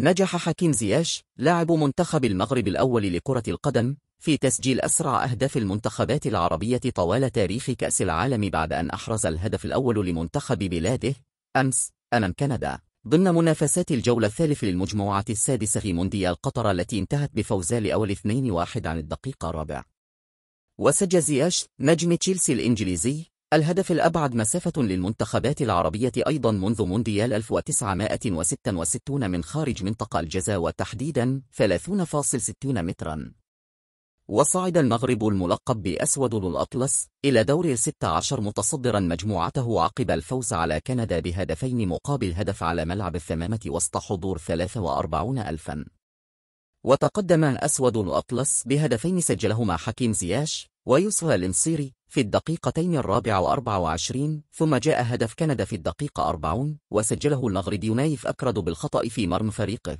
نجح حكيم زياش لاعب منتخب المغرب الأول لكرة القدم في تسجيل أسرع أهداف المنتخبات العربية طوال تاريخ كأس العالم بعد أن أحرز الهدف الأول لمنتخب بلاده أمس أمام كندا ضمن منافسات الجولة الثالث للمجموعة السادسة في مونديال قطر التي انتهت بفوزها لأول 2-1 عن الدقيقة الرابعة وسجل زياش نجم تشيلسي الإنجليزي الهدف الأبعد مسافة للمنتخبات العربية أيضا منذ مونديال 1966 من خارج منطقة الجزاء وتحديدا 30.60 مترا وصعد المغرب الملقب بأسود الأطلس إلى دور الستة عشر متصدرا مجموعته عقب الفوز على كندا بهدفين مقابل هدف على ملعب الثمامة وسط حضور 43 ألفا وتقدم أسود الأطلس بهدفين سجلهما حكيم زياش ويوسف المصيري في الدقيقتين الرابع وأربع وعشرين ثم جاء هدف كندا في الدقيقة أربعون وسجله يونايف أكرد بالخطأ في مرمى فريقه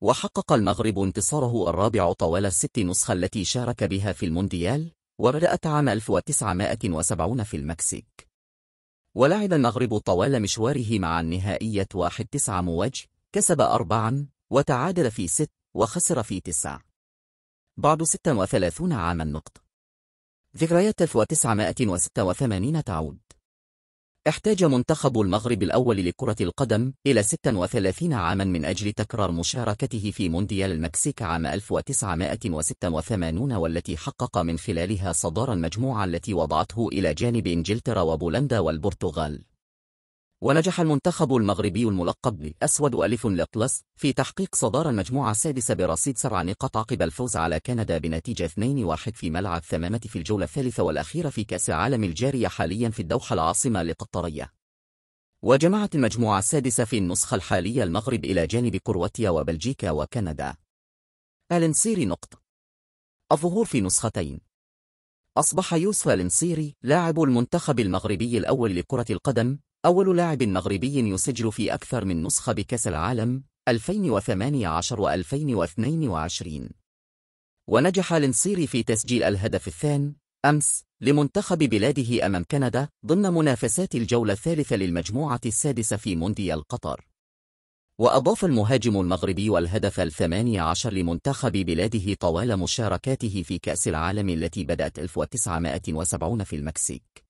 وحقق المغرب انتصاره الرابع طوال الست نسخة التي شارك بها في المونديال وبدأت عام 1970 في المكسيك ولعب المغرب طوال مشواره مع النهائية 1-9 مواجه كسب أربعا وتعادل في ست وخسر في تسع بعد 36 عاما نقطة ذكريات 1986 تعود احتاج منتخب المغرب الأول لكرة القدم إلى 36 عاما من أجل تكرار مشاركته في مونديال المكسيك عام 1986 والتي حقق من خلالها صدار المجموعة التي وضعته إلى جانب إنجلترا وبولندا والبرتغال ونجح المنتخب المغربي الملقب بالأسود ألف الأطلس في تحقيق صدارة المجموعة السادسة برصيد سبع نقاط عقب الفوز على كندا بنتيجة 2-1 في ملعب ثمامة في الجولة الثالثة والأخيرة في كأس العالم الجارية حاليا في الدوحة العاصمة لقطرية. وجمعت المجموعة السادسة في النسخة الحالية المغرب إلى جانب كرواتيا وبلجيكا وكندا. النصيري نقطة الظهور في نسختين أصبح يوسف النصيري لاعب المنتخب المغربي الأول لكرة القدم أول لاعب مغربي يسجل في أكثر من نسخة بكأس العالم 2018 و2022 ونجح لنصيري في تسجيل الهدف الثاني أمس لمنتخب بلاده أمام كندا ضمن منافسات الجولة الثالثة للمجموعة السادسة في مونديال قطر وأضاف المهاجم المغربي الهدف الثماني عشر لمنتخب بلاده طوال مشاركاته في كأس العالم التي بدأت 1970 في المكسيك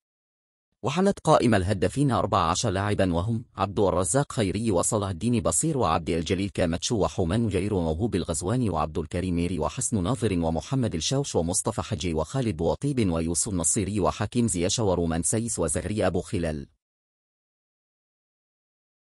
وحلت قائم الهدافين 14 لاعبا وهم عبد الرزاق خيري وصلاح الدين بصير وعبد الجليل كامتشو وحومان جير وموهوب الغزواني وعبد ميري وحسن ناظر ومحمد الشوش ومصطفى حجي وخالد بوطيب ويوسف النصيري وحكيم زياشة ورومان سيس وزهري أبو خلال